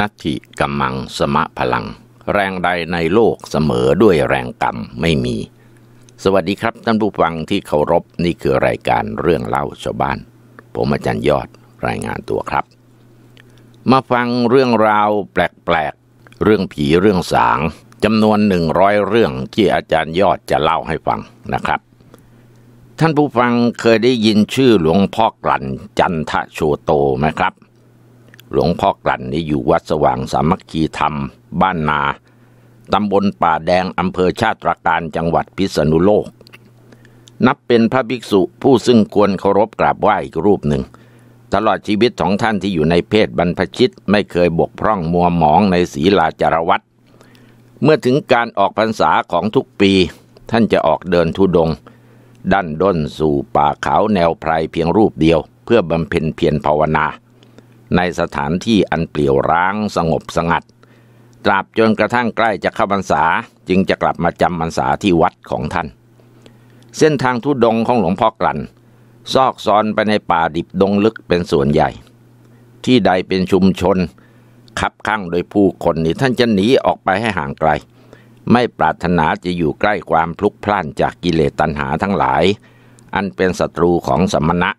นัตถิกัมมังสมะพลัง แรงใดในโลกเสมอด้วยแรงกรรมไม่มี สวัสดีครับท่านผู้ฟังที่เคารพนี่คือรายการเรื่องเล่าชาวบ้าน ผมอาจารย์ยอดรายงานตัวครับ มาฟังเรื่องราวแปลกๆเรื่องผีเรื่องสางจำนวนหนึ่งร้อยเรื่องที่อาจารย์ยอดจะเล่าให้ฟังนะครับ ท่านผู้ฟังเคยได้ยินชื่อหลวงพ่อกลั่นจันทโชโตไหมครับหลวงพ่อกลั่นนี่อยู่วัดสว่างสามัคคีธรรม บ้านนา ตำบลป่าแดง อำเภอชาติตราการจังหวัดพิษณุโลก นับเป็นพระภิกษุผู้ซึ่งควรเคารพกราบไหว้อีกรูปหนึ่ง ตลอดชีวิตของท่านที่อยู่ในเพศบรรพชิตไม่เคยบกพร่องมัวหมองในศีลาจารวัตเมื่อถึงการออกพรรษาของทุกปี ท่านจะออกเดินทุดงดันด้นสู่ป่าเขาแนวไพรเพียงรูปเดียว เพื่อบำเพ็ญเพียรภาวนาในสถานที่อันเปลี่ยวร้างสงบสงัด ตราบจนกระทั่งใกล้จะเข้าพรรษาจึงจะกลับมาจำพรรษาที่วัดของท่าน เส้นทางทุดงของหลวงพ่อกลั่น ซอกซอนไปในป่าดิบดงลึกเป็นส่วนใหญ่ ที่ใดเป็นชุมชนขับข้างโดยผู้คนนี่ท่านจะหนีออกไปให้ห่างไกล ไม่ปรารถนาจะอยู่ใกล้ความพลุกพล่านจากกิเลสตัณหาทั้งหลาย อันเป็นศัตรูของสมณะ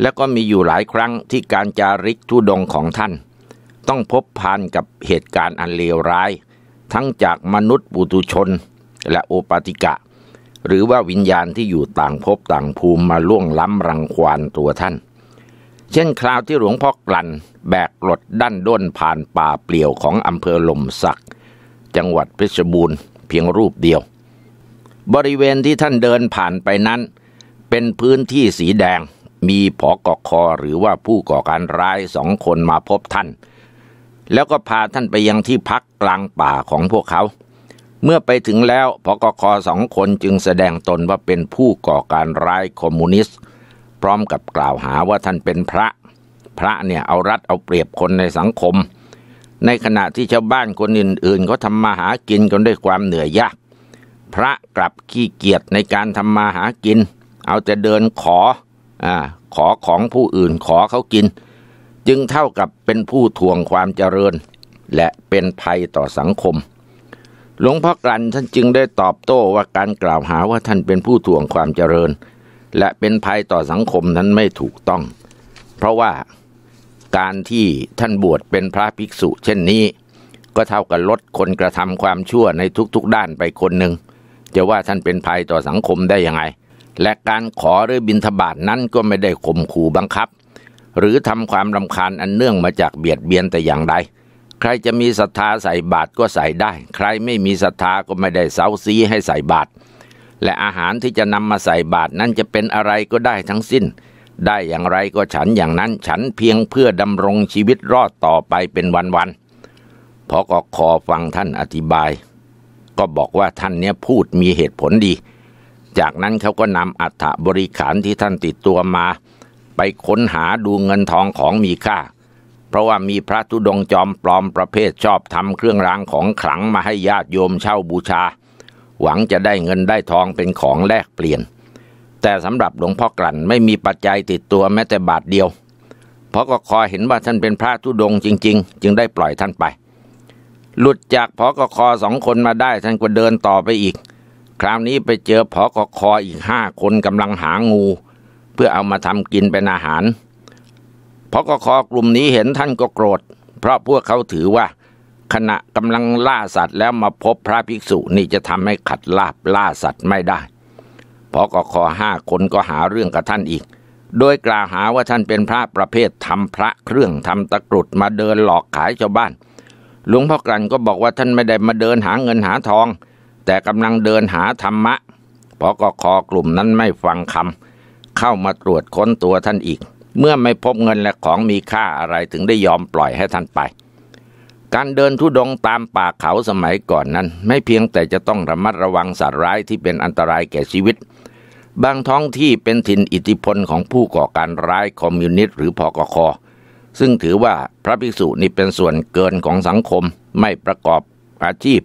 และก็มีอยู่หลายครั้งที่การจาริกทุดงของท่าน ต้องพบพานกับเหตุการณ์อันเลวร้าย ทั้งจากมนุษย์ปุตุชนและโอปาติกะ หรือว่าวิญญาณที่อยู่ต่างภพต่างภูมิมาล่วงล้ำรังควานตัวท่าน เช่นคราวที่หลวงพ่อกลั่นแบกหลดด้านด้นผ่านป่าเปลี่ยวของอำเภอหล่มสัก จังหวัดเพชรบูรณ์เพียงรูปเดียว บริเวณที่ท่านเดินผ่านไปนั้น เป็นพื้นที่สีแดงมีผอกอคอหรือว่าผู้ก่อการร้ายสองคนมาพบท่าน แล้วก็พาท่านไปยังที่พักกลางป่าของพวกเขา เมื่อไปถึงแล้วผอกอคอสองคนจึงแสดงตนว่าเป็นผู้ก่อการร้ายคอมมิวนิสต์พร้อมกับกล่าวหาว่าท่านเป็นพระ พระเนี่ยเอารัดเอาเปรียบคนในสังคม ในขณะที่ชาวบ้านคนอื่นๆเขาทำมาหากินกันด้วยความเหนื่อยยากพระกลับขี้เกียจในการทำมาหากิน เอาแต่เดินขออ่าขอของผู้อื่นขอเขากินจึงเท่ากับเป็นผู้ทวงความเจริญ และเป็นภัยต่อสังคม หลวงพ่อกลั่นท่านจึงได้ตอบโต้ว่าการกล่าวหาว่าท่านเป็นผู้ทวงความเจริญ และเป็นภัยต่อสังคมนั้นไม่ถูกต้อง เพราะว่าการที่ท่านบวชเป็นพระภิกษุ เช่นนี้ ก็เท่ากับลดคนกระทำความชั่วในทุกๆด้านไปคนหนึ่ง จะว่าท่านเป็นภัยต่อสังคมได้ยังไงและการขอหรือบินทบาทนั้นก็ไม่ได้ข่มขู่บังคับ หรือทำความรำคาญอันเนื่องมาจากเบียดเบียนแต่อย่างใดใครจะมีศรัทธาใส่บาตรก็ใส่ได้ ใครไม่มีศรัทธาก็ไม่ได้เสาซีให้ใส่บาตรและอาหารที่จะนำมาใส่บาตรนั้นจะเป็นอะไรก็ได้ทั้งสิ้น ได้อย่างไรก็ฉันอย่างนั้น ฉันเพียงเพื่อดำรงชีวิตรอดต่อไปเป็นวันๆพอก็ขอฟังท่านอธิบาย ก็บอกว่าท่านเนี้ยพูดมีเหตุผลดีจากนั้นเขาก็นำอัฐบริขารที่ท่านติดตัวมา ไปค้นหาดูเงินทองของมีค่า เพราะว่ามีพระทุดงจอมปลอมประเภทชอบทำเครื่องรางของขลังมาให้ญาติโยมเช่าบูชา หวังจะได้เงินได้ทองเป็นของแลกเปลี่ยน แต่สำหรับหลวงพ่อกลั่นไม่มีปัจจัยติดตัวแม้แต่บาทเดียวเพราะก็คอเห็นว่าท่านเป็นพระทุดงจริง ๆ จึงได้ปล่อยท่านไป หลุดจากพอกคอสองคนมาได้ท่านก็เดินต่อไปอีกคราวนี้ไปเจอผอกคออีกห้าคนกำลังหางู เพื่อเอามาทำกินเป็นอาหารพอกคอกลุ่มนี้เห็นท่านก็โกรธ เพราะพวกเขาถือว่า ขณะกำลังล่าสัตว์แล้วมาพบพระภิกษุนี่จะทำให้ขัดลาบล่าสัตว์ไม่ได้พอกคอห้าคนก็หาเรื่องกับท่านอีก โดยกล่าวหาว่าท่านเป็นพระประเภททำพระเครื่องทำตะกรุดมาเดินหลอกขายชาวบ้าน หลวงพ่อกลันก็บอกว่าท่านไม่ได้มาเดินหาเงินหาทองแต่กำลังเดินหาธรรมะ พกคกลุ่มนั้นไม่ฟังคำเข้ามาตรวจค้นตัวท่านอีก เมื่อไม่พบเงินและของมีค่าอะไรถึงได้ยอมปล่อยให้ท่านไป การเดินทุดงตามป่าเขาสมัยก่อนนั้น ไม่เพียงแต่จะต้องระมัดระวังสัตว์ร้ายที่เป็นอันตรายแก่ชีวิต บางท้องที่เป็นถิ่นอิทธิพลของผู้ก่อการร้ายคอมมิวนิสต์หรือพอกคซึ่งถือว่าพระภิกษุนี่เป็นส่วนเกินของสังคมไม่ประกอบอาชีพ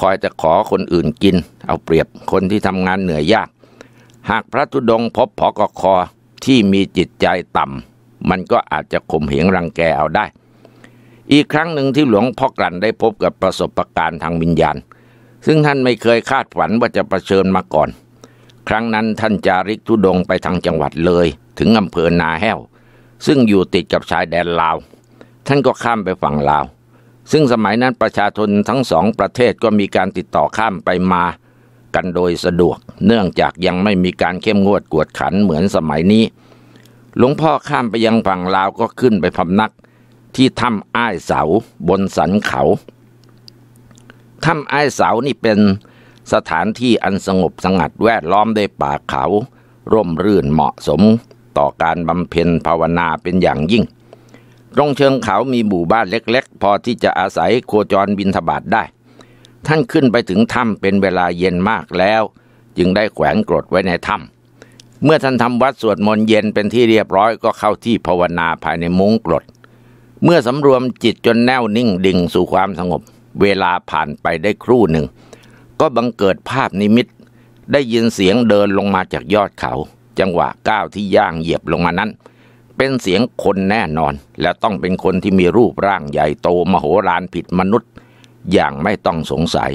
คอยจะขอคนอื่นกินเอาเปรียบคนที่ทำงานเหนื่อยยาก หากพระธุดงพบผอกคอที่มีจิตใจต่ำมันก็อาจจะข่มเหงรังแกเอาได้ อีกครั้งหนึ่งที่หลวงพ่อกลั่นได้พบกับประสบะการณ์ทางวิญญาณ ซึ่งท่านไม่เคยคาดฝันว่าจะประชิญมาก่อน ครั้งนั้นท่านจาริกธุดงไปทางจังหวัดเลย ถึงอำเภอนาแห้ว ซึ่งอยู่ติดกับชายแดนลาวท่านก็ข้ามไปฝั่งลาวซึ่งสมัยนั้นประชาชนทั้งสองประเทศก็มีการติดต่อข้ามไปมากันโดยสะดวกเนื่องจากยังไม่มีการเข้มงวดกวดขันเหมือนสมัยนี้ หลวงพ่อข้ามไปยังฝั่งลาวก็ขึ้นไปพำนัก ที่ถ้ำอ้ายเสาบนสันเขาถ้ำอ้ายเสานี่เป็นสถานที่อันสงบสงัดแวดล้อมด้วยป่าเขา ร่มรื่นเหมาะสมต่อการบำเพ็ญภาวนาเป็นอย่างยิ่งตรงเชิงเขามีหมู่บ้านเล็กๆ พอที่จะอาศัยโคจรบินทบาทได้ ท่านขึ้นไปถึงถ้ำเป็นเวลาเย็นมากแล้ว จึงได้แขวนกรดไว้ในถ้ำ เมื่อท่านทำวัดสวดมนต์เย็นเป็นที่เรียบร้อยก็เข้าที่ภาวนาภายในมุ้งกรด เมื่อสำรวมจิตจนแน่วนิ่งดิ่งสู่ความสงบ เวลาผ่านไปได้ครู่หนึ่ง ก็บังเกิดภาพนิมิต ได้ยินเสียงเดินลงมาจากยอดเขา จังหวะก้าวที่ย่างเหยียบลงมานั้นเป็นเสียงคนแน่นอนและต้องเป็นคนที่มีรูปร่างใหญ่โตมโหฬารผิดมนุษย์ อย่างไม่ต้องสงสัย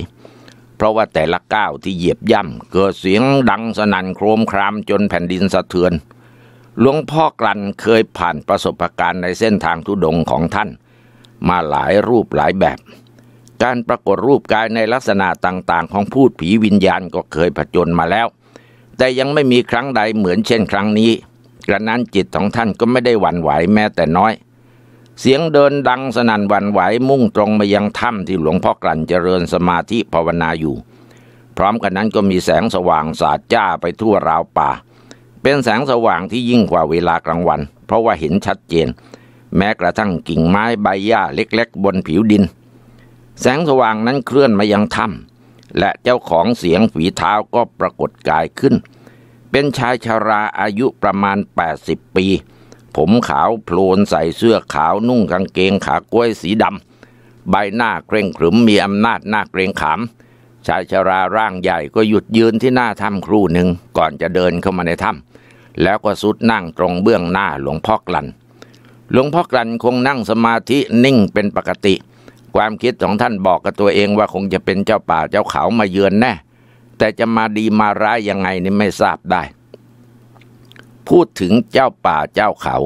เพราะว่าแต่ละก้าวที่เหยียบย่ำเกิดเสียงดังสนั่นโครมครามจนแผ่นดินสะเทือนหลวงพ่อกลันเคยผ่านประสบการณ์ในเส้นทางทุดงของท่าน มาหลายรูปหลายแบบ การปรากฏรูปกายในลักษณะต่างๆ ของพูดผีวิญญาณก็เคยผจญมาแล้ว แต่ยังไม่มีครั้งใดเหมือนเช่น ครั้งนี้กระนั้นจิตของท่านก็ไม่ได้หวั่นไหวแม้แต่น้อย เสียงเดินดังสนั่นหวั่นไหวมุ่งตรงมายังถ้ำที่หลวงพ่อกลั่นเจริญสมาธิภาวนาอยู่ พร้อมกันนั้นก็มีแสงสว่างสาดจ้าไปทั่วราวป่า เป็นแสงสว่างที่ยิ่งกว่าเวลากลางวัน เพราะว่าเห็นชัดเจนแม้กระทั่งกิ่งไม้ใบหญ้าเล็กๆ บนผิวดิน แสงสว่างนั้นเคลื่อนมายังถ้ำและเจ้าของเสียงฝีเท้าก็ปรากฏกายขึ้นเป็นชายชาราอายุประมาณ 80 ปี ผมขาวโพลนใส่เสื้อขาวนุ่งกางเกงขากล้วยสีดำใบหน้าเคร่งขรึมมีอำนาจหน้าเกรงขาม ชายชาราร่างใหญ่ก็หยุดยืนที่หน้าถ้ำครู่หนึ่งก่อนจะเดินเข้ามาในถ้ำแล้วก็สุดนั่งตรงเบื้องหน้าหลวงพ่อกลันหลวงพ่อกลันคงนั่งสมาธินิ่งเป็นปกติ ความคิดของท่านบอกกับตัวเองว่าคงจะเป็นเจ้าป่าเจ้าเขามาเยือนแน่แต่จะมาดีมาร้ายยังไงนี่ไม่ทราบได้ พูดถึงเจ้าป่าเจ้าเขา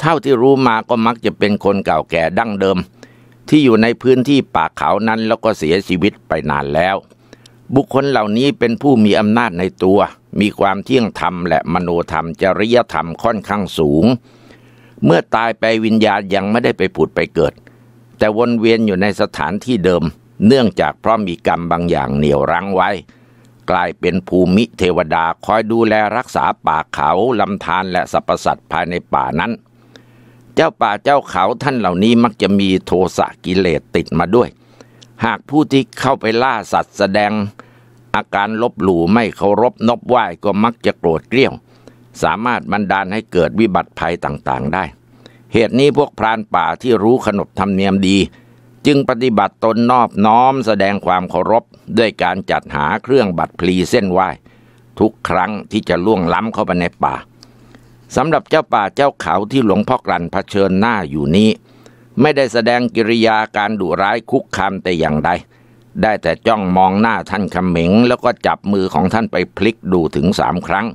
เท่าที่รู้มาก็มักจะเป็นคนเก่าแก่ดั้งเดิม ที่อยู่ในพื้นที่ป่าเขานั้นแล้วก็เสียชีวิตไปนานแล้ว บุคคลเหล่านี้เป็นผู้มีอำนาจในตัว มีความเที่ยงธรรมและมโนธรรม จริยธรรมค่อนข้างสูง เมื่อตายไปวิญญาณยังไม่ได้ไปผุดไปเกิด แต่วนเวียนอยู่ในสถานที่เดิม เนื่องจากเพราะมีกรรมบางอย่างเหนี่ยวรั้งไว้กลายเป็นภูมิเทวดาคอยดูแลรักษาป่าเขา ลำธารและสรรพสัตว์ภายในป่านั้น เจ้าป่าเจ้าเขาท่านเหล่านี้มักจะมีโทสะกิเลสติดมาด้วย หากผู้ที่เข้าไปล่าสัตว์แสดงอาการลบหลู่ไม่เคารพนบไหว้ก็มักจะโกรธเกรี้ยวสามารถบันดาลให้เกิดวิบัติภัยต่างๆได้ เหตุนี้พวกพรานป่าที่รู้ขนบธรรมเนียมดีจึงปฏิบัติตนนอบน้อมแสดงความเคารพด้วยการจัดหาเครื่องบัตรพลีเส้นไหวทุกครั้งที่จะล่วงล้ำเข้าไปในป่าสำหรับเจ้าป่าเจ้าเขาที่หลวงพ่อกลั่นเผชิญหน้าอยู่นี้ ไม่ได้แสดงกิริยาการดุร้ายคุกคามแต่อย่างใดได้แต่จ้องมองหน้าท่านคำเหมิง แล้วก็จับมือของท่านไปพลิกดูถึงสามครั้ง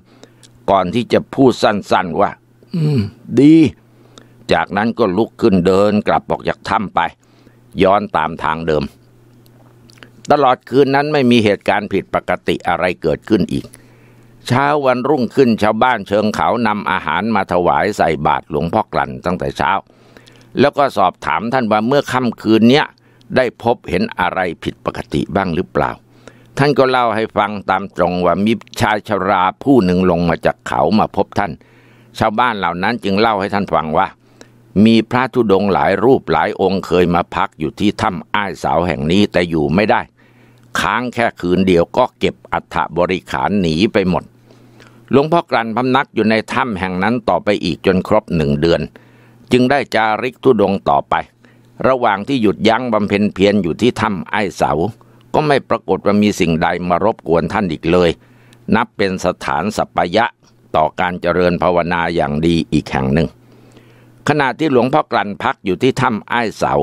ก่อนที่จะพูดสั้น ๆว่า อืมดี จากนั้นก็ลุกขึ้นเดินกลับออกจากถ้ำไปย้อนตามทางเดิม ตลอดคืนนั้นไม่มีเหตุการณ์ผิดปกติอะไรเกิดขึ้นอีก เช้าวันรุ่งขึ้นชาวบ้านเชิงเขานำอาหารมาถวายใส่บาตรหลวงพ่อกลั่นตั้งแต่เช้า แล้วก็สอบถามท่านว่าเมื่อค่ำคืนเนี้ยได้พบเห็นอะไรผิดปกติบ้างหรือเปล่า ท่านก็เล่าให้ฟังตามตรงว่ามีชายชราผู้หนึ่งลงมาจากเขามาพบท่าน ชาวบ้านเหล่านั้นจึงเล่าให้ท่านฟังว่ามีพระธุดงหลายรูปหลายองค์เคยมาพักอยู่ที่ถ้ำอ้ายสาวแห่งนี้แต่อยู่ไม่ได้ ค้างแค่คืนเดียวก็เก็บอัฐบริขารหนีไปหมด หลวงพ่อกลันพำนักอยู่ในถ้ำแห่งนั้นต่อไปอีกจนครบหนึ่งเดือน จึงได้จาริกธุดงต่อไป ระหว่างที่หยุดยั้งบำเพ็ญเพียรอยู่ที่ถ้ำไอ้เสาก็ไม่ปรากฏว่ามีสิ่งใดมารบกวนท่านอีกเลย นับเป็นสถานสัปยะต่อการเจริญภาวนาอย่างดีอีกแห่งหนึ่งขณะที่หลวงพ่อกลั่นพักอยู่ที่ถ้ำไอ้เสา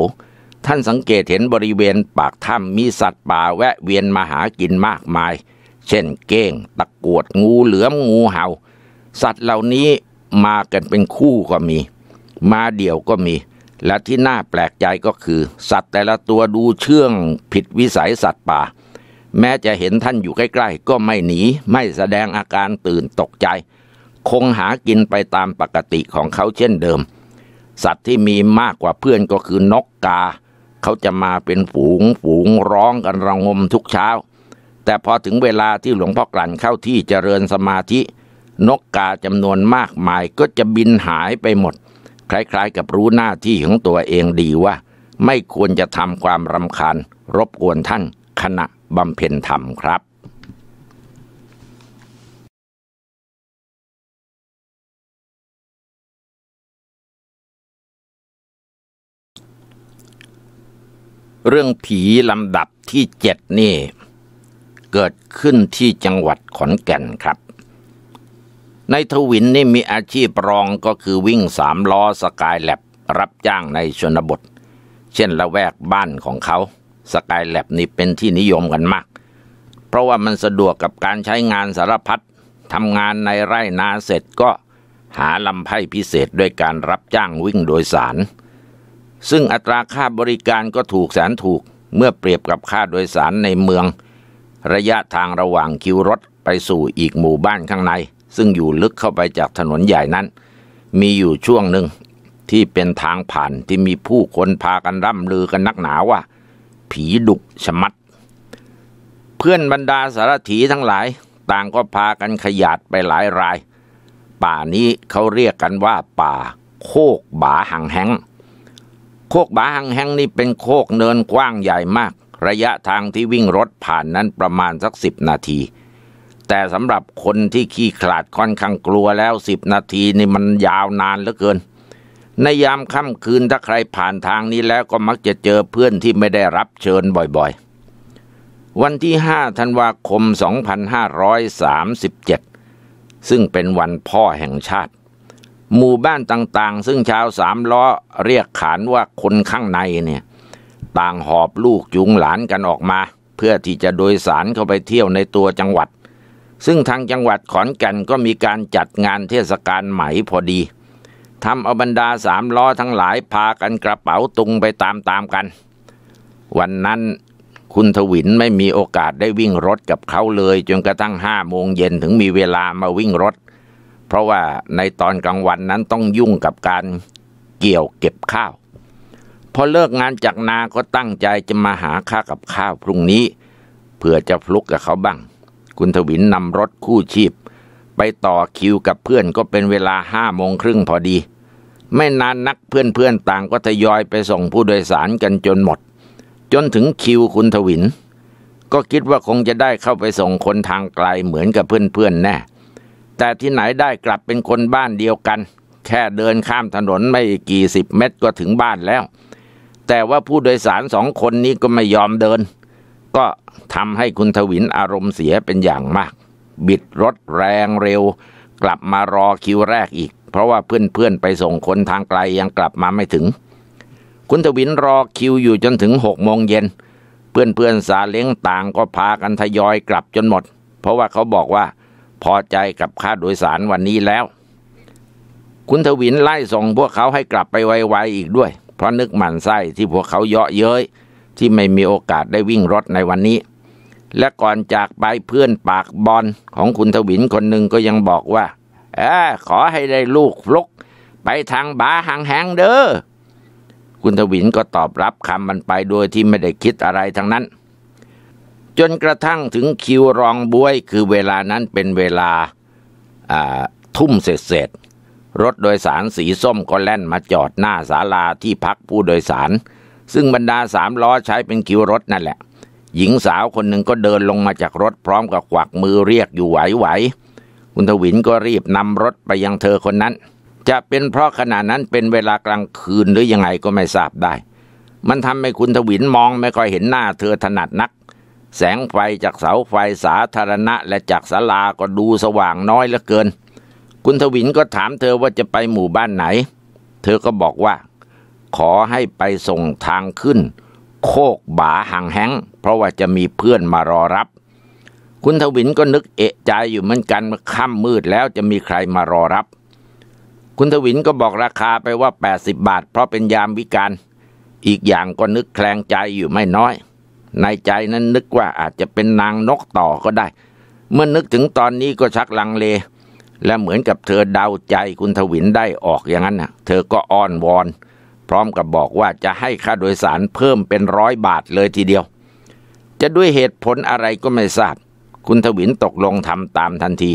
ท่านสังเกตเห็นบริเวณปากถ้ำมีสัตว์ป่าแวะเวียนมาหากินมากมาย เช่นเก้ง ตะกวด งูเหลือม งูเหา่า สัตว์เหล่านี้มากันเป็นคู่ก็มี มาเดี่ยวก็มี และที่น่าแปลกใจก็คือ สัตว์แต่ละตัวดูเชื่องผิดวิสัยสัตว์ป่า แม้จะเห็นท่านอยู่ใกล้ ๆ ก็ไม่หนี ไม่แสดงอาการตื่นตกใจ คงหากินไปตามปกติของเขาเช่นเดิมสัตว์ที่มีมากกว่าเพื่อนก็คือนกกา เขาจะมาเป็นฝูงฝูงร้องกันระงมทุกเช้า แต่พอถึงเวลาที่หลวงพ่อกลั่นเข้าที่เจริญสมาธิ นกกาจำนวนมากมายก็จะบินหายไปหมด คล้ายๆกับรู้หน้าที่ของตัวเองดีว่า ไม่ควรจะทำความรำคาญรบกวนท่านขณะบำเพ็ญธรรมครับเรื่องผีลำดับที่เจ็ดนี่เกิดขึ้นที่จังหวัดขอนแก่นครับ ในทวินนี่มีอาชีพรองก็คือวิ่งสามล้อสกายแลบรับจ้างในชนบท เช่น ละแวกบ้านของเขา สกายแลบนี่เป็นที่นิยมกันมาก เพราะว่ามันสะดวกกับการใช้งานสารพัดทำงานในไร่นาเสร็จก็หาลำไพ่พิเศษด้วยการรับจ้างวิ่งโดยสารซึ่งอัตราค่าบริการก็ถูกแสนถูกเมื่อเปรียบกับค่าโดยสารในเมือง ระยะทางระหว่างคิวรถไปสู่อีกหมู่บ้านข้างใน ซึ่งอยู่ลึกเข้าไปจากถนนใหญ่นั้น มีอยู่ช่วงหนึ่งที่เป็นทางผ่านที่มีผู้คนพากันร่ำลือกันนักหนาว่า ผีดุชมัด เพื่อนบรรดาสารถีทั้งหลายต่างก็พากันขยาดไปหลายราย ป่านี้เขาเรียกกันว่าป่าโคกบาหังแห้งโคกบาหังแห่งนี่เป็นโคกเนินกว้างใหญ่มาก ระยะทางที่วิ่งรถผ่านนั้นประมาณสักสิบนาที แต่สำหรับคนที่ขี้ขลาดค่อนข้างกลัวแล้วสิบนาทีนี่มันยาวนานเหลือเกิน ในยามค่ำคืนถ้าใครผ่านทางนี้แล้วก็มักจะเจอเพื่อนที่ไม่ได้รับเชิญบ่อยๆ วันที่ห้าธันวาคม 2537 ซึ่งเป็นวันพ่อแห่งชาติหมู่บ้านต่างๆ ซึ่งชาวสามล้อเรียกขานว่าคนข้างในเนี่ยต่างหอบลูกจุงหลานกันออกมา เพื่อที่จะโดยสารเข้าไปเที่ยวในตัวจังหวัด ซึ่งทางจังหวัดขอนแก่นก็มีการจัดงานเทศกาลไหมพอดีทำเอาบรรดาสามล้อทั้งหลายพากันกระเป๋าตุงไปตามๆกัน วันนั้นคุณทวินไม่มีโอกาสได้วิ่งรถกับเขาเลย จนกระทั่งห้าโมงเย็นถึงมีเวลามาวิ่งรถเพราะว่าในตอนกลางวันนั้นต้องยุ่งกับการเกี่ยวเก็บข้าว พอเลิกงานจากนาก็ตั้งใจจะมาหาค่ากับข้าวพรุ่งนี้ เพื่อจะพลุกกับเขาบ้าง คุณทวินนำรถคู่ชีพ ไปต่อคิวกับเพื่อนก็เป็นเวลาห้าโมงครึ่งพอดีไม่นานนักเพื่อนๆต่างก็ทยอยไปส่งผู้โดยสารกันจนหมด จนถึงคิวคุณทวินก็คิดว่าคงจะได้เข้าไปส่งคนทางไกลเหมือนกับเพื่อนๆแน่แต่ที่ไหนได้กลับเป็นคนบ้านเดียวกัน แค่เดินข้ามถนนไม่กี่สิบเมตรก็ถึงบ้านแล้ว แต่ว่าผู้โดยสารสองคนนี้ก็ไม่ยอมเดิน ก็ทำให้คุณทวินอารมณ์เสียเป็นอย่างมาก บิดรถแรงเร็วกลับมารอคิวแรกอีก เพราะว่าเพื่อนๆไปส่งคนทางไกลยังกลับมาไม่ถึง คุณทวินรอคิวอยู่จนถึงหกโมงเย็นเพื่อนๆสาเล้งต่างก็พากันทยอยกลับจนหมด เพราะว่าเขาบอกว่าพอใจกับค่าโดยสารวันนี้แล้ว คุณทวินไล่ส่งพวกเขาให้กลับไปไวๆอีกด้วย เพราะนึกหมันไส้ที่พวกเขาเยาะเย้ยที่ไม่มีโอกาสได้วิ่งรถในวันนี้ และก่อนจากไปเพื่อนปากบอลของคุณทวินคนหนึ่งก็ยังบอกว่าเออขอให้ได้ลูกฟลุกไปทางบาหางแหงเด้อคุณทวินก็ตอบรับคำมันไปโดยที่ไม่ได้คิดอะไรทั้งนั้นจนกระทั่งถึงคิวรองบวย คือเวลานั้นเป็นเวลาทุ่มเสร็จรถโดยสารสีส้มก็แล่นมาจอดหน้าศาลาที่พักผู้โดยสาร ซึ่งบรรดาสามล้อใช้เป็นคิวรถนั่นแหละ หญิงสาวคนหนึ่งก็เดินลงมาจากรถพร้อมกับกวักมือเรียกอยู่ไหวๆคุณทวินก็รีบนำรถไปยังเธอคนนั้น จะเป็นเพราะขณะนั้นเป็นเวลากลางคืนหรือยังไงก็ไม่ทราบได้ มันทำให้คุณทวินมองไม่ค่อยเห็นหน้าเธอถนัดนักแสงไฟจากเสาไฟสาธารณะ และจากศาลาก็ดูสว่างน้อยเหลือเกิน คุณทวินก็ถามเธอว่าจะไปหมู่บ้านไหน เธอก็บอกว่า ขอให้ไปส่งทางขึ้นโคกบาห่างแห้ง เพราะว่าจะมีเพื่อนมารอรับ คุณทวินก็นึกเอะใจอยู่เหมือนกันเมื่อค่ำมืดแล้วจะมีใครมารอรับ คุณทวินก็บอกราคาไปว่า 80 บาทเพราะเป็นยามวิการ อีกอย่างก็นึกแคลงใจอยู่ไม่น้อยในใจนั้นนึกว่าอาจจะเป็นนางนกต่อก็ได้ เมื่อนึกถึงตอนนี้ก็ชักลังเล และเหมือนกับเธอเดาใจคุณทวินได้ออกอย่างนั้นนะเธอก็อ้อนวอนพร้อมกับบอกว่าจะให้ค่าโดยสารเพิ่มเป็นร้อยบาทเลยทีเดียว จะด้วยเหตุผลอะไรก็ไม่ทราบคุณทวินตกลงทำตามทันที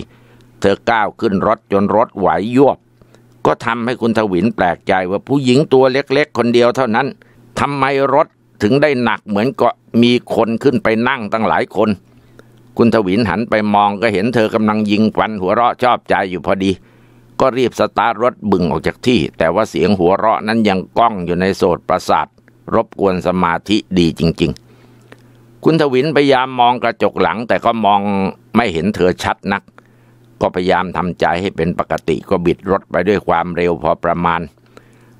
เธอก้าวขึ้นรถจนรถไหวยวบก็ทำให้คุณทวินแปลกใจว่าผู้หญิงตัวเล็กๆ คนเดียวเท่านั้นทำไมรถถึงได้หนักเหมือนก็มีคนขึ้นไปนั่งตั้งหลายคน คุณทวินหันไปมองก็เห็นเธอกำลังยิงฟันหัวเราะชอบใจอยู่พอดี ก็รีบสตาร์รถบึงออกจากที่ แต่ว่าเสียงหัวเราะนั้นยังก้องอยู่ในโสดประสาท รบกวนสมาธิดีจริง ๆ คุณทวินพยายามมองกระจกหลัง แต่ก็มองไม่เห็นเธอชัดนัก ก็พยายามทำใจให้เป็นปกติก็บิดรถไปด้วยความเร็วพอประมาณ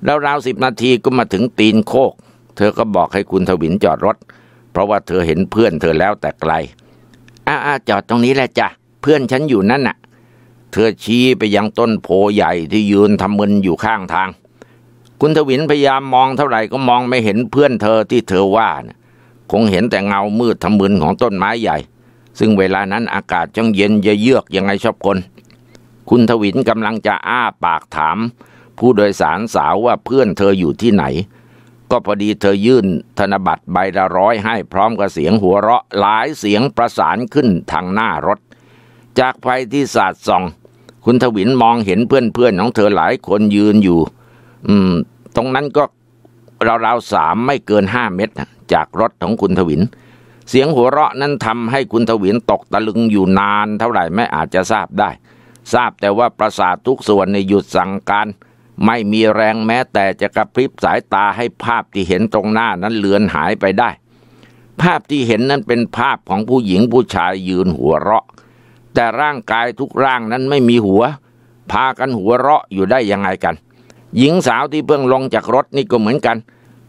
แล้วราวสิบนาทีก็มาถึงตีนโคกเธอก็บอกให้คุณทวินจอดรถ เพราะว่าเธอเห็นเพื่อนเธอแล้วแต่ไกลอ้าจอดตรงนี้แหละจ้ะเพื่อนฉันอยู่นั่นน่ะ เธอชี้ไปยังต้นโพใหญ่ที่ยืนทำมึนอยู่ข้างทาง คุณทวินพยายามมองเท่าไหร่ก็มองไม่เห็นเพื่อนเธอที่เธอว่านะคงเห็นแต่เงามืดทำมึนของต้นไม้ใหญ่ ซึ่งเวลานั้นอากาศจังเย็นเยือกยังไงชอบคนคุณทวินกำลังจะอ้าปากถาม ผู้โดยสารสาวว่าเพื่อนเธออยู่ที่ไหนก็พอดีเธอยื่นธนบัตรใบละร้อยให้พร้อมกับเสียงหัวเราะหลายเสียงประสานขึ้นทางหน้ารถ จากไฟที่สาดส่องคุณทวินมองเห็นเพื่อนๆของเธอหลายคนยืนอยู่ อืม ตรงนั้นก็ราวๆสามไม่เกินห้าเมตร จากรถของคุณทวินเสียงหัวเราะนั้นทำให้คุณทวินตกตะลึงอยู่นาน เท่าไหร่ไม่อาจจะทราบได้ ทราบแต่ว่าประสาททุกส่วนในหยุดสั่งการเไม่มีแรงแม้แต่จะกระพริบสายตาให้ภาพที่เห็นตรงหน้านั้นเลือนหายไปได้ ภาพที่เห็นนั้นเป็นภาพของผู้หญิงผู้ชายยืนหัวเราะ แต่ร่างกายทุกร่างนั้นไม่มีหัว พากันหัวเราะอยู่ได้ยังไงกัน หญิงสาวที่เพิ่งลงจากรถนี่ก็เหมือนกัน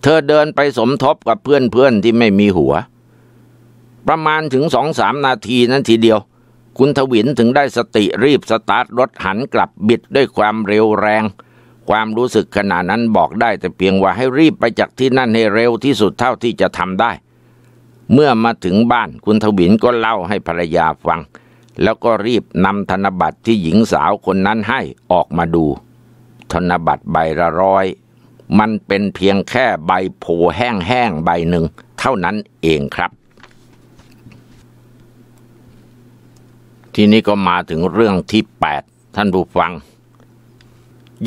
เธอเดินไปสมทบกับเพื่อนๆที่ไม่มีหัว ประมาณถึงสองสามนาทีนั้นทีเดียว คุณทวินถึงได้สติรีบสตาร์ทรถหันกลับบิดด้วยความเร็วแรงความรู้สึกขณะนั้นบอกได้แต่เพียงว่าให้รีบไปจากที่นั่นให้เร็วที่สุดเท่าที่จะทำได้ เมื่อมาถึงบ้านคุณทวินก็เล่าให้ภรรยาฟัง แล้วก็รีบนำธนบัตรที่หญิงสาวคนนั้นให้ออกมาดู ธนบัตรใบละร้อย มันเป็นเพียงแค่ใบโพแห้งๆใบหนึ่งเท่านั้นเองครับ ทีนี้ก็มาถึงเรื่องที่8ท่านผู้ฟัง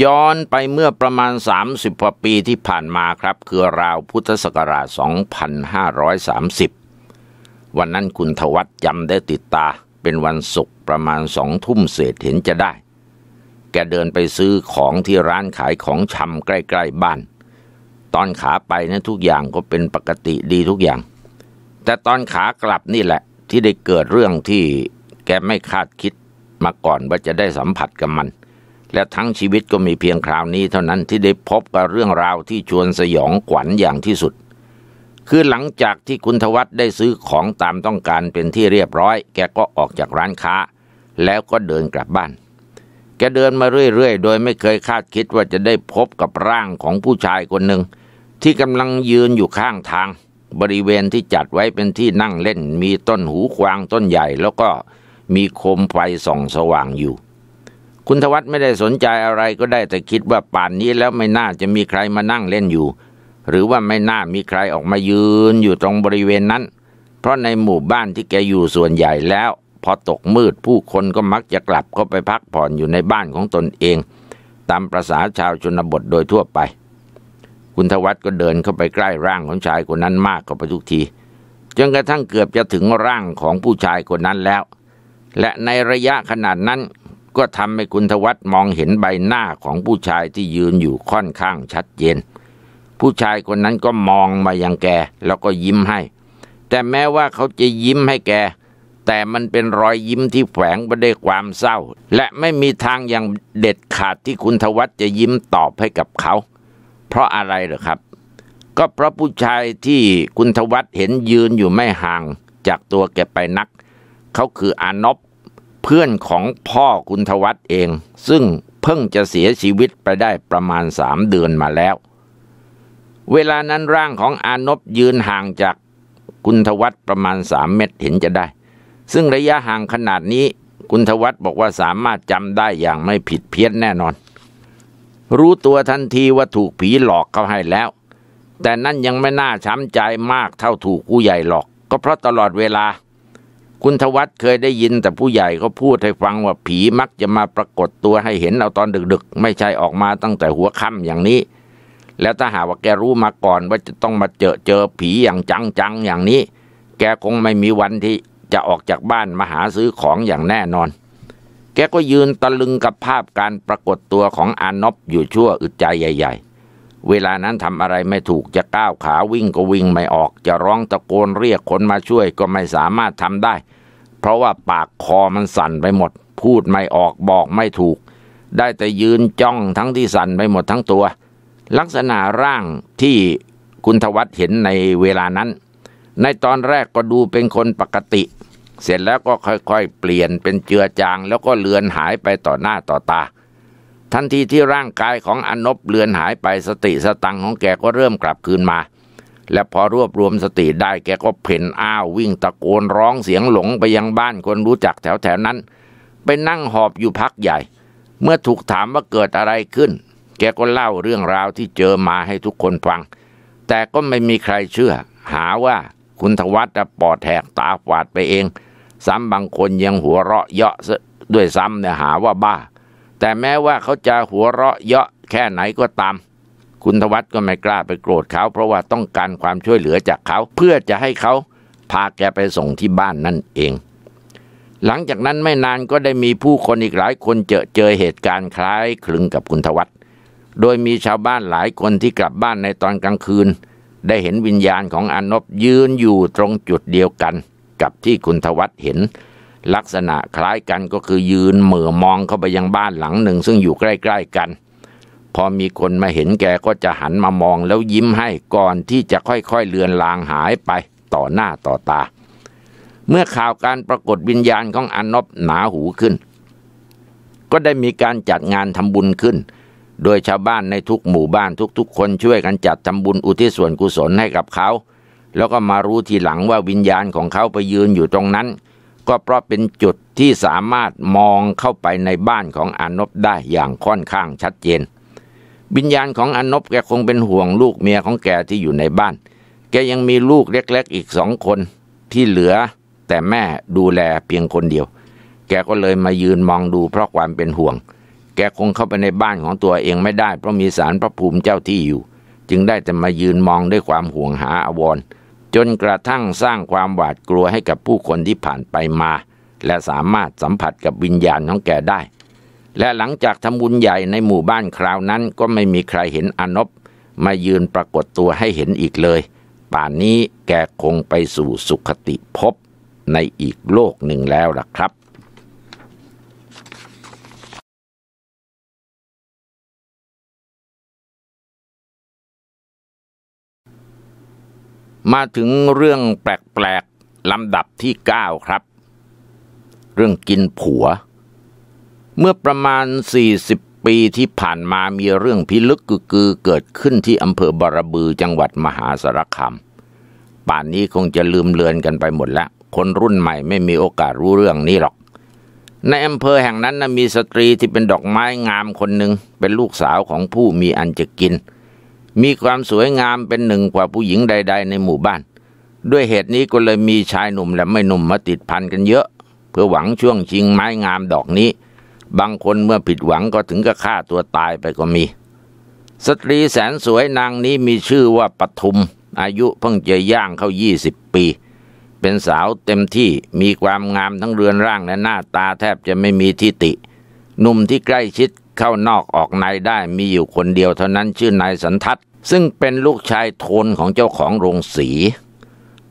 ย้อนไปเมื่อประมาณ 30กว่าปีที่ผ่านมาครับ คือราวพุทธศักราช 2530 วันนั้นคุณทวัตจำได้ติดตา เป็นวันศุกร์ประมาณสองทุ่มเศษเห็นจะได้ แกเดินไปซื้อของที่ร้านขายของชำใกล้ๆ บ้าน ตอนขาไปนะทุกอย่างก็เป็นปกติดีทุกอย่าง แต่ตอนขากลับนี่แหละที่ได้เกิดเรื่องที่แกไม่คาดคิดมาก่อนว่าจะได้สัมผัสกับมันเและทั้งชีวิตก็มีเพียงคราวนี้เท่านั้นที่ได้พบกับเรื่องราวที่ชวนสยองขวัญอย่างที่สุด คือหลังจากที่คุณทวัตได้ซื้อของตามต้องการเป็นที่เรียบร้อยแกก็ออกจากร้านค้าแล้วก็เดินกลับบ้าน แกเดินมาเรื่อยๆโดยไม่เคยคาดคิดว่าจะได้พบกับร่างของผู้ชายคนหนึ่ง ที่กำลังยืนอยู่ข้างทาง บริเวณที่จัดไว้เป็นที่นั่งเล่นมีต้นหูควางต้นใหญ่แล้วก็มีโคมไฟส่องสว่างอยู่คุณทวัตไม่ได้สนใจอะไรก็ได้แต่คิดว่าป่านนี้แล้วไม่น่าจะมีใครมานั่งเล่นอยู่ หรือว่าไม่น่ามีใครออกมายืนอยู่ตรงบริเวณนั้น เพราะในหมู่บ้านที่แกอยู่ส่วนใหญ่แล้วพอตกมืดผู้คนก็มักจะกลับเข้าไปพักผ่อนอยู่ในบ้านของตนเอง ตามประษาชาวชนบทโดยทั่วไป คุณทวัตก็เดินเข้าไปใกล้ร่างของชายคนนั้นมากกว่าไปทุกทีจนกระทั่งเกือบจะถึงร่างของผู้ชายคนนั้นแล้ว และในระยะขนาดนั้นก็ทำให้คุณทวัตมองเห็นใบหน้าของผู้ชายที่ยืนอยู่ค่อนข้างชัดเจนผู้ชายคนนั้นก็มองมายังแกแล้วก็ยิ้มให้ แต่แม้ว่าเขาจะยิ้มให้แกแต่มันเป็นรอยยิ้มที่แฝงไปด้วยความเศร้า และไม่มีทางอย่างเด็ดขาดที่คุณทวัตจะยิ้มตอบให้กับเขา เพราะอะไรหรอครับ ก็เพราะผู้ชายที่คุณทวัตเห็นยืนอยู่ไม่ห่าง จากตัวแกไปนัก เขาคืออานบเพื่อนของพ่อคุณทวัตเอง ซึ่งเพิ่งจะเสียชีวิตไปได้ประมาณสามเดือนมาแล้ว เวลานั้นร่างของอานบยืนห่างจากคุณทวัตประมาณสามเมตรเห็นจะได้ ซึ่งระยะห่างขนาดนี้คุณทวัตบอกว่าสามารถจำได้อย่างไม่ผิดเพี้ยนแน่นอน รู้ตัวทันทีว่าถูกผีหลอกเขาให้แล้ว แต่นั่นยังไม่น่าช้ำใจมากเท่าถูกกู้ใหญ่หลอก ก็เพราะตลอดเวลาคุณทวัตเคยได้ยินแต่ผู้ใหญ่เขาพูดให้ฟังว่าผีมักจะมาปรากฏตัวให้เห็นเอาตอนดึกๆไม่ใช่ออกมาตั้งแต่หัวค่ำอย่างนี้ แล้วถ้าหาว่าแกรู้มาก่อนว่าจะต้องมาเจอเจอผีอย่างจังๆอย่างนี้แกคงไม่มีวันที่จะออกจากบ้านมาหาซื้อของอย่างแน่นอน แกก็ยืนตะลึงกับภาพการปรากฏตัวของอานนบอยู่ชั่วอึดใจใหญ่เวลานั้นทำอะไรไม่ถูกจะก้าวขาวิ่งก็วิ่งไม่ออกจะร้องตะโกนเรียกคนมาช่วยก็ไม่สามารถทำได้ เพราะว่าปากคอมันสั่นไปหมด พูดไม่ออกบอกไม่ถูกได้แต่ยืนจ้องทั้งที่สั่นไปหมดทั้งตัว ลักษณะร่างที่คุณทวัตเห็นในเวลานั้น ในตอนแรกก็ดูเป็นคนปกติ เสร็จแล้วก็ค่อยๆเปลี่ยนเป็นเจือจางแล้วก็เลือนหายไปต่อหน้าต่อตาทันทีที่ร่างกายของอนบเลือนหายไปสติสตังของแกก็เริ่มกลับคืนมา และพอรวบรวมสติได้แกก็เพ่นอ้าววิ่งตะโกนร้องเสียงหลงไปยังบ้านคนรู้จักแถวแถวนั้น ไปนั่งหอบอยู่พักใหญ่ เมื่อถูกถามว่าเกิดอะไรขึ้น แกก็เล่าเรื่องราวที่เจอมาให้ทุกคนฟัง แต่ก็ไม่มีใครเชื่อ หาว่าคุณทวัตจะปอดแหกตาฝาดไปเองซ้ำบางคนยังหัวเราะเยาะด้วยซ้ำเนี่ยหาว่าบ้าแต่แม้ว่าเขาจะหัวเราะเยาะแค่ไหนก็ตาม คุณทวัตก็ไม่กล้าไปโกรธเขา เพราะว่าต้องการความช่วยเหลือจากเขาเพื่อจะให้เขาพาแกไปส่งที่บ้านนั่นเอง หลังจากนั้นไม่นานก็ได้มีผู้คนอีกหลายคนเจอเจอเหตุการณ์คล้ายคลึงกับคุณทวัตโดยมีชาวบ้านหลายคนที่กลับบ้านในตอนกลางคืน ได้เห็นวิญญาณของอนบยืนอยู่ตรงจุดเดียวกัน กับที่คุณทวัตเห็นลักษณะคล้ายกันก็คือยืนเหม่อมองเข้าไปยังบ้านหลังหนึ่งซึ่งอยู่ใกล้ ๆ กัน พอมีคนมาเห็นแกก็จะหันมามองแล้วยิ้มให้ก่อนที่จะค่อยๆเลือนลางหายไปต่อหน้าต่อตา เมื่อข่าวการปรากฏวิญญาณของอนนบหนาหูขึ้น ก็ได้มีการจัดงานทำบุญขึ้น โดยชาวบ้านในทุกหมู่บ้านทุกๆ คนช่วยกันจัดทำบุญอุทิศส่วนกุศลให้กับเขา แล้วก็มารู้ทีหลังว่าวิญญาณของเขาไปยืนอยู่ตรงนั้นก็เพราะเป็นจุดที่สามารถมองเข้าไปในบ้านของอนบได้อย่างค่อนข้างชัดเจนวิญญาณของอนบแก คงเป็นห่วงลูกเมียของแกที่อยู่ในบ้าน แกยังมีลูกเล็ก ๆ อีกสองคนที่เหลือ แต่แม่ดูแลเพียงคนเดียว แกก็เลยมายืนมองดูเพราะความเป็นห่วง แกคงเข้าไปในบ้านของตัวเองไม่ได้เพราะมีสารพระภูมิเจ้าที่อยู่ จึงได้แต่มายืนมองด้วยความห่วงหาอาวรจนกระทั่งสร้างความหวาดกลัวให้กับผู้คนที่ผ่านไปมาและสามารถสัมผัสกับวิญญาณน้องแกได้ และหลังจากทำบุญใหญ่ในหมู่บ้านคราวนั้นก็ไม่มีใครเห็นอนบมายืนปรากฏตัวให้เห็นอีกเลย ป่านนี้แกคงไปสู่สุขติภพในอีกโลกหนึ่งแล้วล่ะครับมาถึงเรื่องแปลกๆลำดับที่9ครับ เรื่องกินผัว เมื่อประมาณ40ปีที่ผ่านมามีเรื่องพิลึกกอกเกิดขึ้นที่อำเภอบารบือจังหวัดมหาสารคามป่านนี้คงจะลืมเลือนกันไปหมดแล้วคนรุ่นใหม่ไม่มีโอกาสรู้เรื่องนี้หรอก ในอำเภอแห่งนั้นนะมีสตรีที่เป็นดอกไม้งามคนหนึ่งเป็นลูกสาวของผู้มีอันจะกินมีความสวยงามเป็นหนึ่งกว่าผู้หญิงใดๆในหมู่บ้าน ด้วยเหตุนี้ก็เลยมีชายหนุ่มและไม่หนุ่มมาติดพันกันเยอะ เพื่อหวังช่วงชิงไม้งามดอกนี้ บางคนเมื่อผิดหวังก็ถึงกับฆ่าตัวตายไปก็มี สตรีแสนสวยนางนี้มีชื่อว่าปทุม อายุเพิ่งจะย่างเข้ายี่สิบปี เป็นสาวเต็มที่มีความงามทั้งเรือนร่างและหน้าตาแทบจะไม่มีทิฏฐิหนุ่มที่ใกล้ชิดเข้านอกออกในได้มีอยู่คนเดียวเท่านั้น ชื่อนายสันทัศซึ่งเป็นลูกชายโทนของเจ้าของโรงสี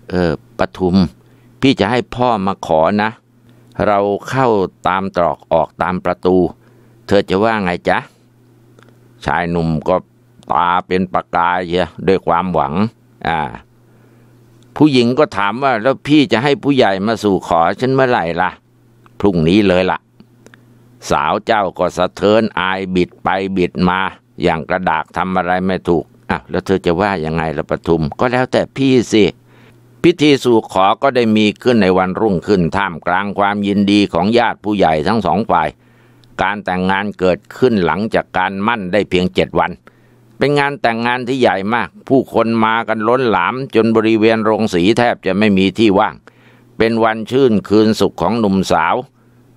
เออปทุมพี่จะให้พ่อมาขอนะ เราเข้าตามตรอกออกตามประตู เธอจะว่าไงจ๊ะ ชายหนุ่มก็ตาเป็นประกายเชียด้วยความหวัง อ่า ผู้หญิงก็ถามว่าแล้วพี่จะให้ผู้ใหญ่มาสู่ขอฉันเมื่อไหร่ล่ะพรุ่งนี้เลยละ่ะ สาวเจ้าก็สะเทินอายบิดไปบิดมา อย่างกระดากทำอะไรไม่ถูกอะแล้วเธอจะว่ายังไงละประทุมก็แล้วแต่พี่สิพิธีสู่ขอก็ได้มีขึ้นในวันรุ่งขึ้นท่ามกลางความยินดีของญาติผู้ใหญ่ทั้งสองฝ่าย การแต่งงานเกิดขึ้นหลังจากการมั่นได้เพียงเจ็ดวัน เป็นงานแต่งงานที่ใหญ่มาก ผู้คนมากันล้นหลามจนบริเวณโรงสีแทบจะไม่มีที่ว่าง เป็นวันชื่นคืนสุขของหนุ่มสาว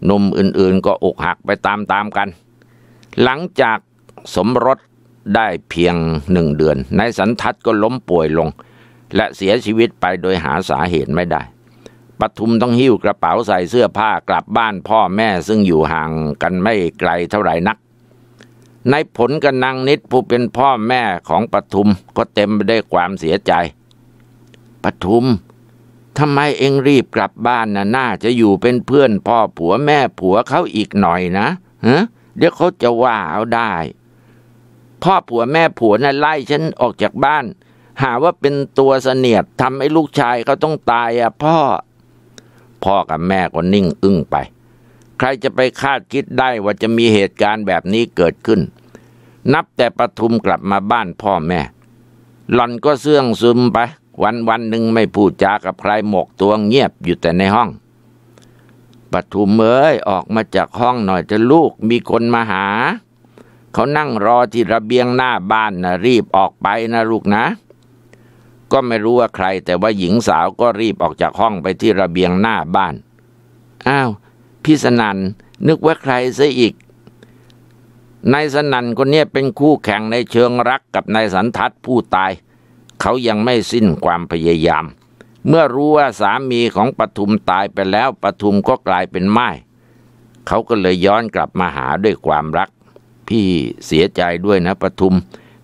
หนุ่มอื่นๆก็อกหักไปตามๆกัน หลังจากสมรสได้เพียงหนึ่งเดือนนายสันทัดก็ล้มป่วยลง และเสียชีวิตไปโดยหาสาเหตุไม่ได้ปทุมต้องหิ้วกระเป๋าใส่เสื้อผ้ากลับบ้านพ่อแม่ซึ่งอยู่ห่างกันไม่ไกลเท่าไหร่นัก ในผลกับนางนิดผู้เป็นพ่อแม่ของปทุมก็เต็มไปด้วยความเสียใจปทุมทำไมเองรีบกลับบ้านนะน่าจะอยู่เป็นเพื่อนพ่อผัวแม่ผัวเขาอีกหน่อยนะ ฮะ เดี๋ยวเขาจะว่าเอาได้พ่อผัวแม่ผัวนะ่ะไล่ฉันออกจากบ้าน หาว่าเป็นตัวเสนียดทำให้ลูกชายเขาต้องตายอ่ะพ่อ พ่อกับแม่ก็นิ่งอึ้งไป ใครจะไปคาดคิดได้ว่าจะมีเหตุการณ์แบบนี้เกิดขึ้น นับแต่ปทุมกลับมาบ้านพ่อแม่ หล่อนก็เสื่องซึมไป วันวันหนึ่งไม่พูดจากับใครหมกตัวเงียบอยู่แต่ในห้องปทุมเอ้ยออกมาจากห้องหน่อยจะลูกมีคนมาหาเขานั่งรอที่ระเบียงหน้าบ้านนะรีบออกไปนะลูกนะ ก็ไม่รู้ว่าใครแต่ว่าหญิงสาวก็รีบออกจากห้องไปที่ระเบียงหน้าบ้าน อ้าวพี่สนันนึกว่าใครซะอีกนายสนันคนนี้เป็นคู่แข่งในเชิงรักกับนายสันทัดผู้ตาย เขายังไม่สิ้นความพยายาม เมื่อรู้ว่าสามีของปทุมตายไปแล้วปทุมก็กลายเป็นไม้เขาก็เลยย้อนกลับมาหาด้วยความรักพี่เสียใจด้วยนะปทุม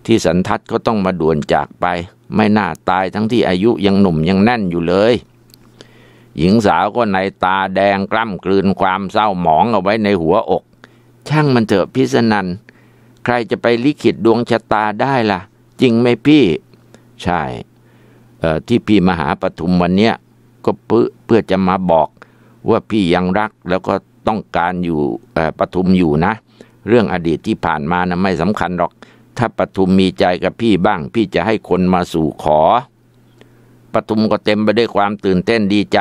ที่สันทัดก็ต้องมาด่วนจากไป ไม่น่าตายทั้งที่อายุยังหนุ่มยังแน่นอยู่เลย หญิงสาวก็ในตาแดงกล้ำกลืนความเศร้าหมองเอาไว้ในหัวอก ช่างมันเถอะพิสนันใครจะไปลิขิตดวงชะตาได้ละ่ะ จริงไหมพี่ ใช่ที่พี่มาหาปทุมวันเนี้ยก็เพื่อเพื่อจะมาบอกว่าพี่ยังรักแล้วก็ต้องการอยู่ปทุมอยู่นะเรื่องอดีตที่ผ่านมานะไม่สำคัญหรอก ถ้าปทุมมีใจกับพี่บ้างพี่จะให้คนมาสู่ขอ ปทุมก็เต็มไปด้วยความตื่นเต้นดีใจ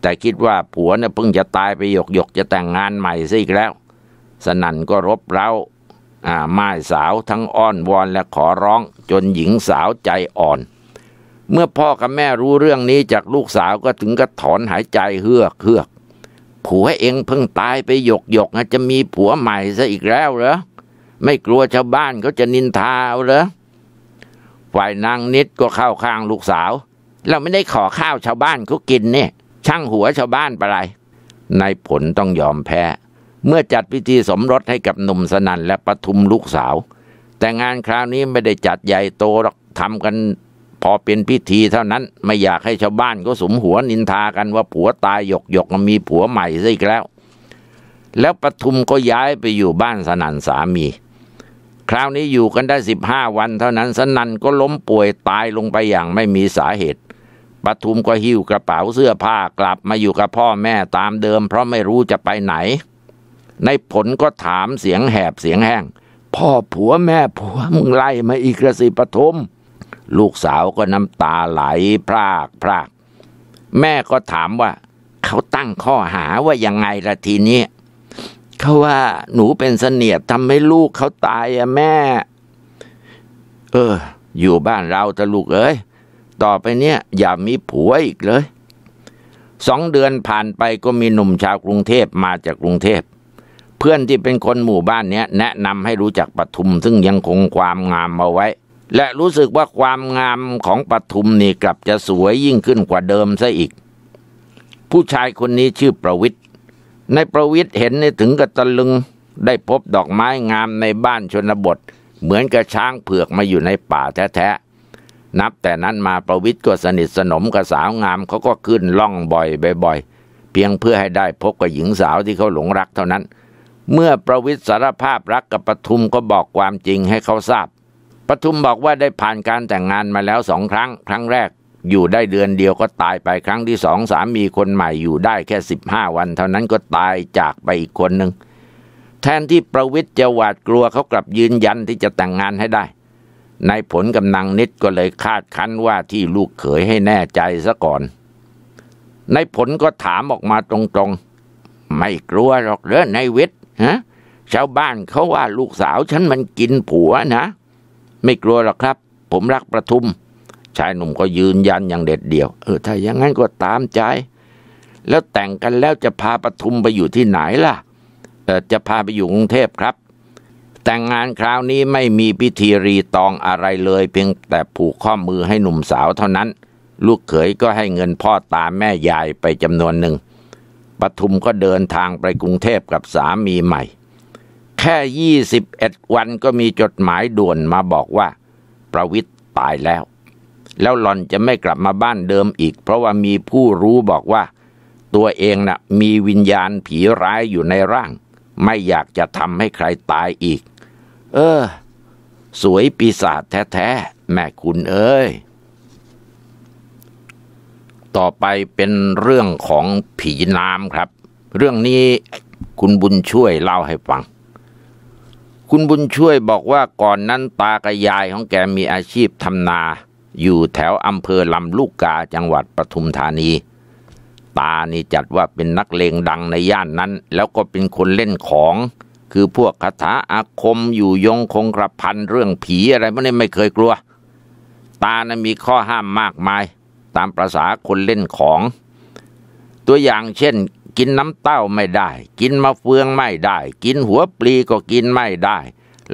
แต่คิดว่าผัวเนี่ยเพิ่งจะตายไปหยกหยกจะแต่งงานใหม่ซะอีกแล้ว สนั่นก็รบเร้าอ่าม่ายสาวทั้งอ้อนวอนและขอร้องจนหญิงสาวใจอ่อน เมื่อพ่อกับแม่รู้เรื่องนี้จากลูกสาวก็ถึงกับถอนหายใจเฮือกเฮือกผัวเองเพิ่งตายไปหยกหยกจะมีผัวใหม่ซะอีกแล้วเหรอไม่กลัวชาวบ้านเขาจะนินทาเหรอฝ่ายนางนิดก็เข้าข้างลูกสาวเราไม่ได้ขอข้าวชาวบ้านเขากินเนี่ยช่างหัวชาวบ้านไปไรนายผลต้องยอมแพ้เมื่อจัดพิธีสมรสให้กับหนุ่มสนันและปทุมลูกสาว แต่งานคราวนี้ไม่ได้จัดใหญ่โตหรอกทำกันพอเป็นพิธีเท่านั้นไม่อยากให้ชาวบ้านก็สมหัว นินทากันว่าผัวตายหยกหยกมีผัวใหม่ซะอีกแล้ว แล้วปทุมก็ย้ายไปอยู่บ้านสนันสามี คราวนี้อยู่กันได้สิบห้าวัน เท่านั้นสนันก็ล้มป่วยตายลงไปอย่างไม่มีสาเหตุปทุมก็หิ้วกระเป๋าเสื้อผ้ากลับมาอยู่กับพ่อแม่ตามเดิมเพราะไม่รู้จะไปไหน ในผลก็ถามเสียงแหบเสียงแห้ง พ่อผัวแม่ผัวมึงไล่มาอีกระสิปทุมลูกสาวก็น้ำตาไหลพรากพราก แม่ก็ถามว่าเขาตั้งข้อหาว่ายังไงละทีนี้เขาว่าหนูเป็นเสนียดทำให้ลูกเขาตายอะแม่ เออ อยู่บ้านเราตะลูกเอ้ยต่อไปเนี้ยอย่ามีผัวอีกเลยสองเดือนผ่านไปก็มีหนุ่มชาวกรุงเทพมาจากกรุงเทพ เพื่อนที่เป็นคนหมู่บ้านเนี้ยแนะนำให้รู้จักปทุมซึ่งยังคงความงามเอาไว้และรู้สึกว่าความงามของปทุมนี่กลับจะสวยยิ่งขึ้นกว่าเดิมซะอีก ผู้ชายคนนี้ชื่อประวิทย์ในประวิทย์เห็นในถึงกับตะลึง ได้พบดอกไม้งามในบ้านชนบท เหมือนกับช้างเผือกมาอยู่ในป่าแท้ๆนับแต่นั้นมาประวิทย์ก็สนิทสนมกับสาวงามเขาก็ขึ้นล่องบ่อยบ่อยเพียงเพื่อให้ได้พบกับหญิงสาวที่เขาหลงรักเท่านั้น เมื่อประวิทย์สารภาพรักกับปทุมก็บอกความจริงให้เขาทราบปทุมบอกว่าได้ผ่านการแต่งงานมาแล้วสองครั้ง ครั้งแรกอยู่ได้เดือนเดียวก็ตายไปครั้งที่สองสามีคนใหม่ อยู่ได้ แค่สิบห้าวัน เท่านั้นก็ตายจากไปอีกคนหนึ่งแทนที่ประวิทย์จะหวาดกลัวเขากลับยืนยันที่จะแต่งงานให้ได้นายผลกำนังนิดก็เลยคาดคั้น ว่าที่ลูกเขยให้แน่ใจซะก่อนนายผลก็ถามออกมาตรงๆ ไม่กลัวหรอกเรือนายวิทย์ฮะ ชาวบ้านเขาว่าลูกสาวฉันมันกินผัวนะไม่กลัวหรอกครับผมรักประทุม ชายหนุ่มก็ยืนยันอย่างเด็ดเดี่ยว เออถ้าอย่างนั้นก็ตามใจ แล้วแต่งกันแล้วจะพาประทุมไปอยู่ที่ไหนล่ะเออจะพาไปอยู่กรุงเทพครับ แต่งงานคราวนี้ไม่มีพิธีรีตองอะไรเลย เพียงแต่ผูกข้อมือให้หนุ่มสาวเท่านั้น ลูกเขยก็ให้เงินพ่อตาแม่ยายไปจำนวนหนึ่งปทุมก็เดินทางไปกรุงเทพกับสามีใหม่แค่ยี่สิบเอ็ดวันก็มีจดหมายด่วนมาบอกว่า ประวิทย์ตายแล้ว แล้วหลอนจะไม่กลับมาบ้านเดิมอีก เพราะว่ามีผู้รู้บอกว่า ตัวเองนะ่ะมีวิญญาณผีร้ายอยู่ในร่าง ไม่อยากจะทำให้ใครตายอีก เออ สวยปีศาจแท้ๆแม่คุณเอ้ย ต่อไปเป็นเรื่องของผีน้ำครับ เรื่องนี้คุณบุญช่วยเล่าให้ฟังคุณบุญช่วยบอกว่าก่อนนั้นตากับยายของแกมีอาชีพทำนา อยู่แถวอำเภอลำลูกกาจังหวัดปทุมธานี ตานี่จัดว่าเป็นนักเลงดังในย่านนั้น แล้วก็เป็นคนเล่นของ คือพวกคาถาอาคมอยู่ยงคงกระพันเรื่องผีอะไรพวกนี้ไม่เคยกลัว ตานะมีข้อห้ามมากมาย ตามประษาคนเล่นของ ตัวอย่างเช่นกินน้ำเต้าไม่ได้ กินมะเฟืองไม่ได้ กินหัวปลีก็กินไม่ได้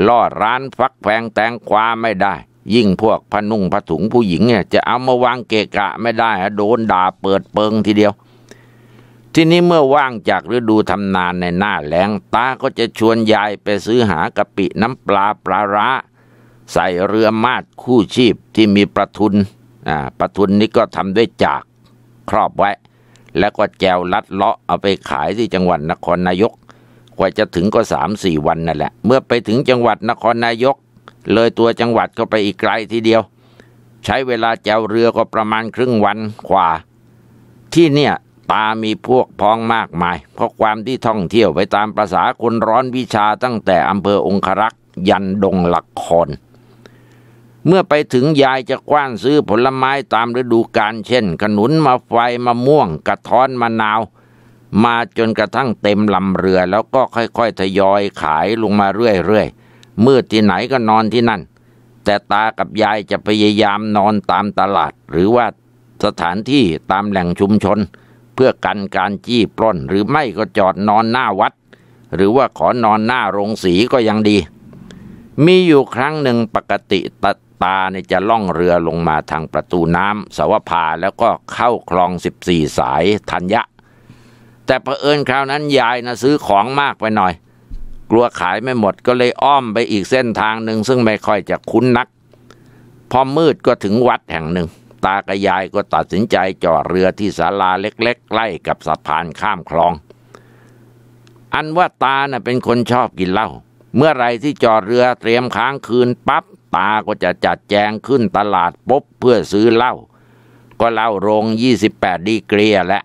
ลอดร้านฟักแฝงแตงควาไม่ได้ ยิ่งพวกพนุ่งผ้าถุงผู้หญิงเนี่ยจะเอามาวางเกะกะไม่ได้ โดนด่าเปิดเปิงทีเดียว ทีนี้เมื่อว่างจากฤดูทำนานในหน้าแล้งตาก็จะชวนยายไปซื้อหากะปิน้ำปลาปลาระใส่เรือมาดคู่ชีพที่มีประทุนอ่าประทุนนี้ก็ทำด้วยจากครอบไว้แล้วก็แจวลัดเลาะเอาไปขายที่จังหวัดนครนายก กว่าจะถึงก็สามสี่วันนั่นแหละ เมื่อไปถึงจังหวัดนครนายก เลยตัวจังหวัดก็ไปอีกไกลทีเดียว ใช้เวลาแจวเรือก็ประมาณครึ่งวันกว่า ที่เนี่ยตามีพวกพ้องมากมาย เพราะความที่ท่องเที่ยวไปตามประษาคนร้อนวิชาตั้งแต่อำเภอองครักษ์ยันดงหลักคนเมื่อไปถึงยายจะกว้านซื้อผลไม้ตามฤดูกาลเช่น ขนุนมาไฟมะม่วง กระท้อนมะนาว มาจนกระทั่งเต็มลำเรือแล้วก็ค่อยๆ ทยอยขายลงมาเรื่อยๆ มืดที่ไหนก็นอนที่นั่น แต่ตากับยายจะพยายามนอนตามตลาด หรือว่าสถานที่ตามแหล่งชุมชน เพื่อกันการจี้ปล้นหรือไม่ก็จอดนอนหน้าวัด หรือว่าขอนอนหน้าโรงสีก็ยังดี มีอยู่ครั้งหนึ่งปกติตัดตาเนี่ยจะล่องเรือลงมาทางประตูน้ำสวภาแล้วก็เข้าคลองสิบสี่สายธัญญะแต่เผอิญคราวนั้นยายนะซื้อของมากไปหน่อย กลัวขายไม่หมดก็เลยอ้อมไปอีกเส้นทางหนึ่งซึ่งไม่ค่อยจะคุ้นนัก พอมืดก็ถึงวัดแห่งหนึ่ง ตากระยายก็ตัดสินใจจอดเรือที่ศาลาเล็ก ๆ ใกล้กับสะพานข้ามคลอง อันว่าตานะ่ะเป็นคนชอบกินเหล้าเมื่อไรที่จอดเรือเตรียมค้างคืนปับ๊บตา ก็จะจัดแจงขึ้นตลาดปุ๊บ เพื่อซื้อเหล้า ก็เหล้าโรงยี่สิบแปดดีเกรียและ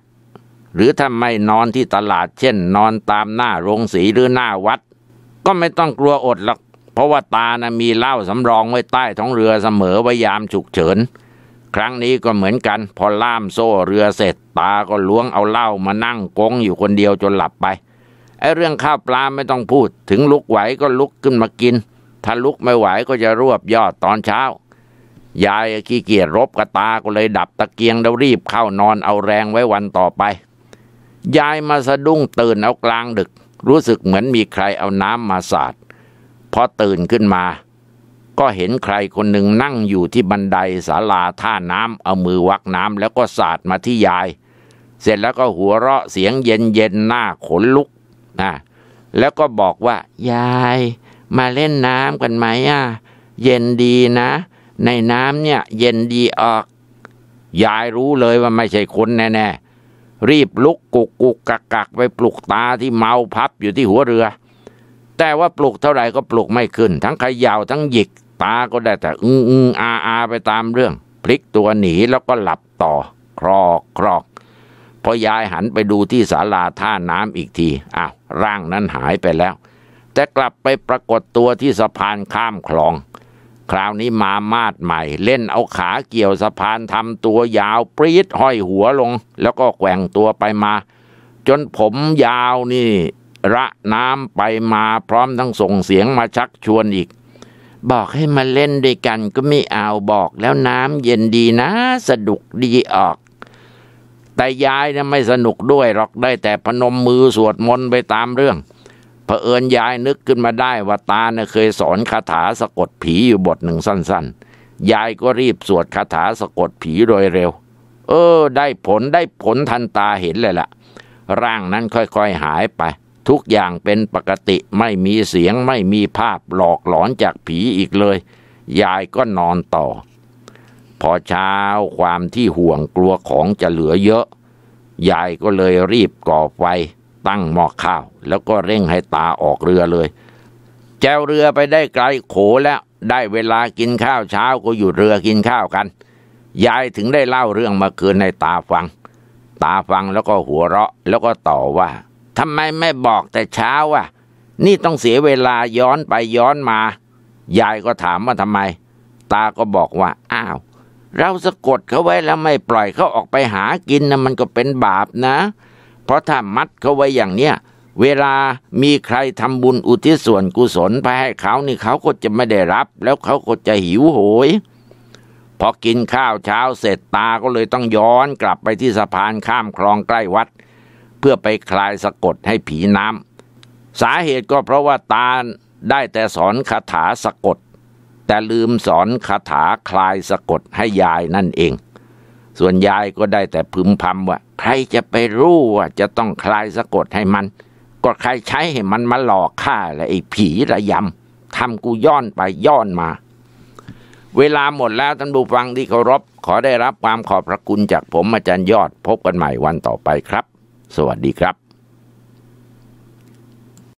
หรือถ้าไม่นอนที่ตลาด เช่น นอนตามหน้าโรงสีหรือหน้าวัด ก็ไม่ต้องกลัวอดหรอก เพราะว่าตานะมีเหล้าสำรองไว้ใต้ท้องเรือเสมอไว้ยามฉุกเฉิน ครั้งนี้ก็เหมือนกัน พอล่ามโซ่เรือเสร็จ ตา ก็ล้วงเอาเหล้ามานั่งกงอยู่คนเดียวจนหลับไป ไอเรื่องข้าวปลาไม่ต้องพูด ถึงลุกไหวก็ลุกขึ้นมากินถ้าลุกไม่ไหวก็จะรวบยอดตอนเช้า ยายขี้เกียจรบกระตาก็เลยดับตะเกียงแล้วรีบเข้านอนเอาแรงไว้วันต่อไปยายมาสะดุ้งตื่นเอากลางดึกรู้สึกเหมือนมีใครเอาน้ำมาสาด พอตื่นขึ้นมา ก็เห็นใครคนหนึ่งนั่งอยู่ที่บันไดศาลาท่าน้ำเอามือวักน้ำแล้วก็สาดมาที่ยาย เสร็จแล้วก็หัวเราะเสียงเย็นเย็นหน้าขนลุกนะแล้วก็บอกว่า ยายมาเล่นน้ำกันไหมอ่ะเย็นดีนะ ในน้ำเนี่ย เย็นดีออกยายรู้เลยว่าไม่ใช่คนแน่ๆ รีบลุกกุกกุกกักกักไปปลุกตาที่เมาพับอยู่ที่หัวเรือ แต่ว่าปลุกเท่าไหร่ก็ปลุกไม่ขึ้น ทั้งขยาวทั้งหยิกตาก็ได้แต่อึ้งอึ้งอาอาไปตามเรื่อง พลิกตัวหนีแล้วก็หลับต่อ ครอกครอก พอยายหันไปดูที่ศาลาท่าน้ำอีกทีอ้าวร่างนั้นหายไปแล้วแต่กลับไปปรากฏตัวที่สะพานข้ามคลอง คราวนี้มามาดใหม่ เล่นเอาขาเกี่ยวสะพานทำตัวยาวปรีดห้อยหัวลง แล้วก็แกว่งตัวไปมา จนผมยาวนี่ ระน้ำไปมาพร้อมทั้งส่งเสียงมาชักชวนอีก บอกให้มาเล่นด้วยกันก็ไม่เอาบอกแล้วน้ำเย็นดีนะสะดุกดีออก แต่ยายเนี่ยไม่สนุกด้วยหรอกได้แต่พนมมือสวดมนต์ไปตามเรื่องเผอิญยายนึกขึ้นมาได้ว่าตาเนี่ยเคยสอนคาถาสะกดผีอยู่บทหนึ่งสั้น ๆ ยายก็รีบสวดคาถาสะกดผีโดยเร็ว เออได้ผลได้ผลทันตาเห็นเลยละ่ะร่างนั้นค่อยๆหายไป ทุกอย่างเป็นปกติไม่มีเสียงไม่มีภาพหลอกหลอนจากผีอีกเลย ยายก็นอนต่อ พอเช้าความที่ห่วงกลัวของจะเหลือเยอะ ยายก็เลยรีบก่อไฟตั้งหม้อข้าว แล้วก็เร่งให้ตาออกเรือเลย แจวเรือไปได้ไกลโขแล้ว ได้เวลากินข้าวเช้า ก็อยู่เรือกินข้าวกัน ยายถึงได้เล่าเรื่องมาคืนในตาฟังตาฟังแล้วก็หัวเราะ แล้วก็ต่อว่าทำไมไม่บอกแต่เช้าว่ะนี่ต้องเสียเวลาย้อนไปย้อนมา ยายก็ถามว่าทำไม ตาก็บอกว่า อ้าว เราสะกดเขาไว้แล้วไม่ปล่อยเขาออกไปหากินนะมันก็เป็นบาปนะเพราะถ้ามัดเขาไว้อย่างเนี้ยเวลามีใครทำบุญอุทิศส่วนกุศลไปให้เขานี่เขาก็จะไม่ได้รับ แล้วเขาก็จะหิวโหยพอกินข้าวเช้าเสร็จตาก็เลยต้องย้อนกลับไปที่สะพานข้ามคลองใกล้วัด เพื่อไปคลายสะกดให้ผีน้ำ สาเหตุก็เพราะว่าตาได้แต่สอนคาถาสะกดแต่ลืมสอนคาถาคลายสะกดให้ยายนั่นเอง ส่วนยายก็ได้แต่พึมพำว่าใครจะไปรู้ว่าจะต้องคลายสะกดให้มันก็ใครใช้ให้มันมาหลอกข้าและไอ้ผีระยำทำกูย้อนไปย้อนมา เวลาหมดแล้วท่านผู้ฟังที่เคารพขอได้รับความขอบพระคุณจากผมอาจารย์ยอด พบกันใหม่วันต่อไปครับ สวัสดีครับ